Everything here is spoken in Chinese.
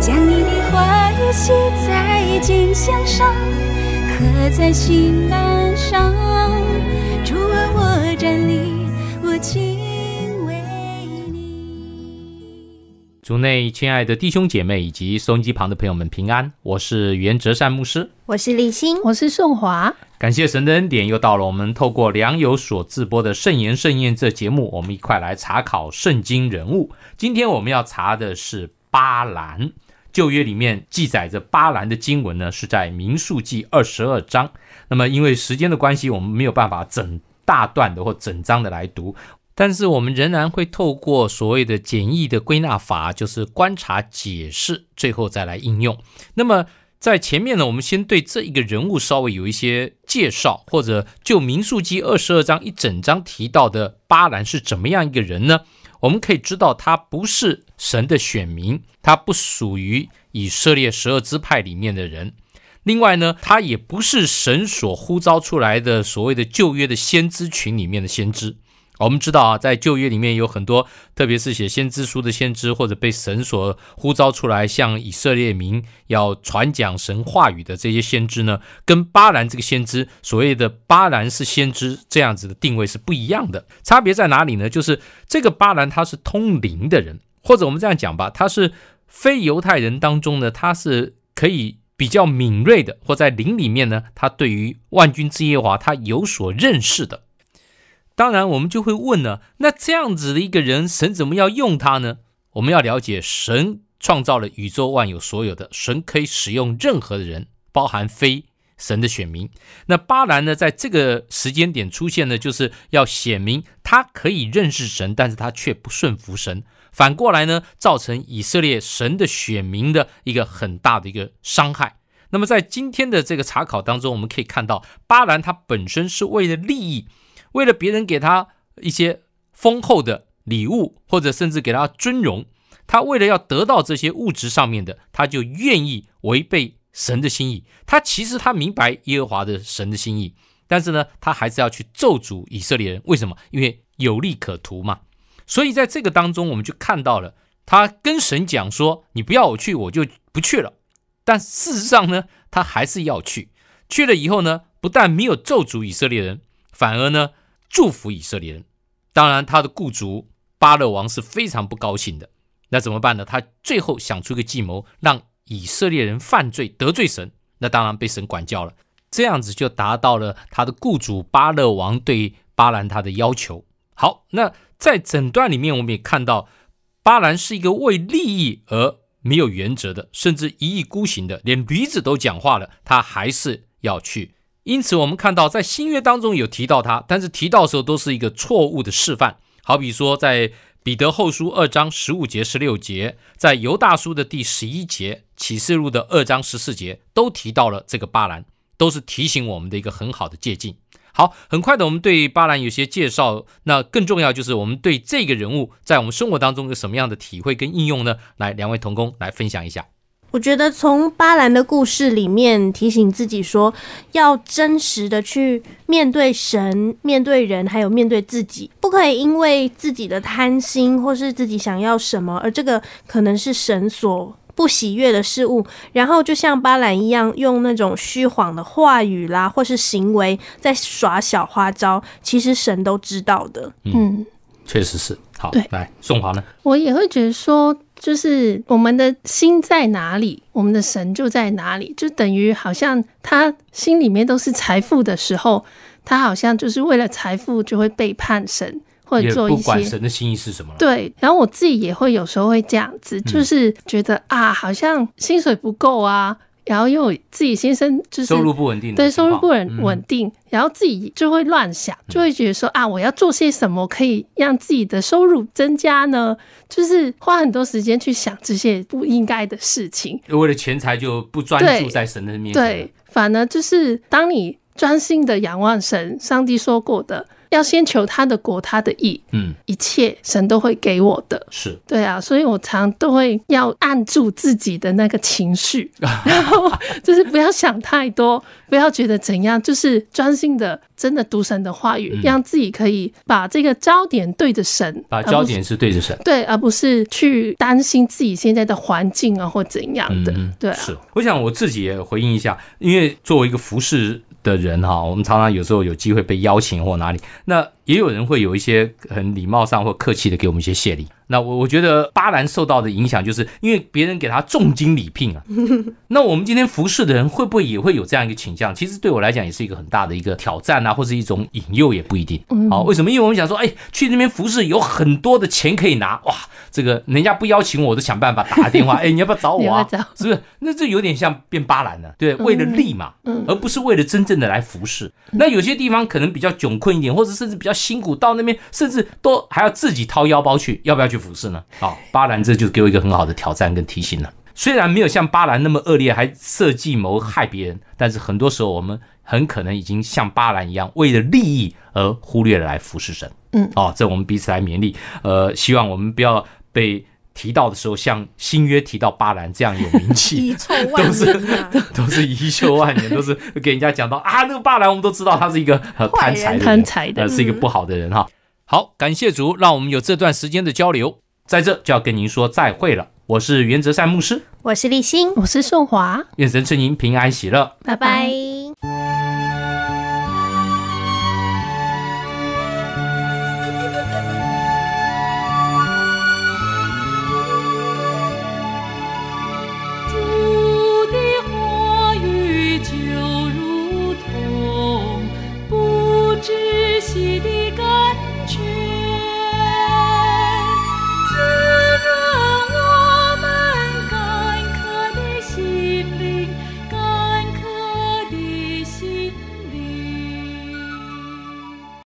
将你的在在上，上。刻心主内亲爱的弟兄姐妹以及收音机旁的朋友们平安，我是袁哲善牧师，我是李欣，我是宋华。感谢神的恩典，又到了我们透过良友所自播的圣言盛宴这节目，我们一块来查考圣经人物。今天我们要查的是。巴兰旧约里面记载着巴兰的经文呢，是在民数记二十二章。那么，因为时间的关系，我们没有办法整大段的或整章的来读，但是我们仍然会透过所谓的简易的归纳法，就是观察、解释，最后再来应用。那么，在前面呢，我们先对这一个人物稍微有一些介绍，或者就民数记二十二章一整章提到的巴兰是怎么样一个人呢？我们可以知道，他不是神的选民，他不属于以色列十二支派里面的人。另外呢，他也不是神所呼召出来的所谓的旧约的先知群里面的先知。我们知道啊，在旧约里面有很多，特别是写先知书的先知，或者被神所呼召出来向以色列民要传讲神话语的这些先知呢，跟巴兰这个先知所谓的巴兰是先知这样子的定位是不一样的。差别在哪里呢？就是这个巴兰他是通灵的人，或者我们这样讲吧，他是非犹太人当中呢，他是可以比较敏锐的，或在灵里面呢，他对于万军之耶华他有所认识的。当然，我们就会问呢，那这样子的一个人，神怎么要用他呢？我们要了解，神创造了宇宙万有，所有的神可以使用任何的人，包含非神的选民。那巴兰呢，在这个时间点出现呢，就是要显明他可以认识神，但是他却不顺服神。反过来呢，造成以色列神的选民的一个很大的一个伤害。那么在今天的这个查考当中，我们可以看到，巴兰他本身是为了利益。为了别人给他一些丰厚的礼物，或者甚至给他尊荣，他为了要得到这些物质上面的，他就愿意违背神的心意。他其实他明白耶和华的神的心意，但是呢，他还是要去咒诅以色列人。为什么？因为有利可图嘛。所以在这个当中，我们就看到了他跟神讲说：“你不要我去，我就不去了。”但事实上呢，他还是要去。去了以后呢，不但没有咒诅以色列人。反而呢，祝福以色列人。当然，他的雇主巴勒王是非常不高兴的。那怎么办呢？他最后想出一个计谋，让以色列人犯罪得罪神。那当然被神管教了。这样子就达到了他的雇主巴勒王对巴兰他的要求。好，那在整段里面，我们也看到巴兰是一个为利益而没有原则的，甚至一意孤行的，连驴子都讲话了，他还是要去。因此，我们看到在新约当中有提到他，但是提到的时候都是一个错误的示范。好比说，在彼得后书二章十五节、十六节，在犹大书的第十一节，启示录的二章十四节，都提到了这个巴兰，都是提醒我们的一个很好的借鉴。好，很快的，我们对巴兰有些介绍。那更重要就是我们对这个人物在我们生活当中有什么样的体会跟应用呢？来，两位同工来分享一下。我觉得从巴兰的故事里面提醒自己说，要真实的去面对神、面对人，还有面对自己，不可以因为自己的贪心或是自己想要什么，而这个可能是神所不喜悦的事物。然后就像巴兰一样，用那种虚谎的话语啦，或是行为在耍小花招，其实神都知道的。嗯，确实是。好，来宋华呢？我也会觉得说。就是我们的心在哪里，我们的神就在哪里。就等于好像他心里面都是财富的时候，他好像就是为了财富就会背叛神，或者做一些。不管神的心意是什么。对，然后我自己也会有时候会这样子，就是觉得啊，好像薪水不够啊。然后又自己心生就是收入不稳定，对收入不稳稳定，然后自己就会乱想，就会觉得说啊，我要做些什么可以让自己的收入增加呢？就是花很多时间去想这些不应该的事情，为了钱财就不专注在神的面前，对，反而就是当你专心的仰望神，上帝说过的。要先求他的果，他的意，嗯，一切神都会给我的，是对啊，所以我常都会要按住自己的那个情绪，然后就是不要想太多，不要觉得怎样，就是专心的。真的读神的话语，让自己可以把这个焦点对着神，把焦点是对着神，对，而不是去担心自己现在的环境啊或怎样的，对。是，我想我自己也回应一下，因为作为一个服饰。的人哈，我们常常有时候有机会被邀请或哪里，那。也有人会有一些很礼貌上或客气的给我们一些谢礼。那我我觉得巴兰受到的影响，就是因为别人给他重金礼聘啊。那我们今天服侍的人会不会也会有这样一个倾向？其实对我来讲也是一个很大的一个挑战啊，或是一种引诱也不一定。好，为什么？因为我们想说，哎，去那边服侍有很多的钱可以拿。哇，这个人家不邀请我都想办法打个电话，哎，你要不要找我啊？是不是？那这有点像变巴兰了，对，为了利嘛，而不是为了真正的来服侍。那有些地方可能比较窘困一点，或者甚至比较。辛苦到那边，甚至都还要自己掏腰包去，要不要去服侍呢？好，巴兰这就给我一个很好的挑战跟提醒了。虽然没有像巴兰那么恶劣，还设计谋害别人，但是很多时候我们很可能已经像巴兰一样，为了利益而忽略了来服侍神。嗯，哦，这我们彼此来勉励，呃，希望我们不要被。提到的时候，像新约提到巴兰这样有名气，都是 都是遗臭万年，都是给人家讲到啊，那个巴兰我们都知道他是一个贪财贪财的，是一个不好的人哈。好，感谢主，让我们有这段时间的交流，在这就要跟您说再会了。我是袁泽善牧师，我是立新，我是宋华，愿神赐您平安喜乐，拜拜。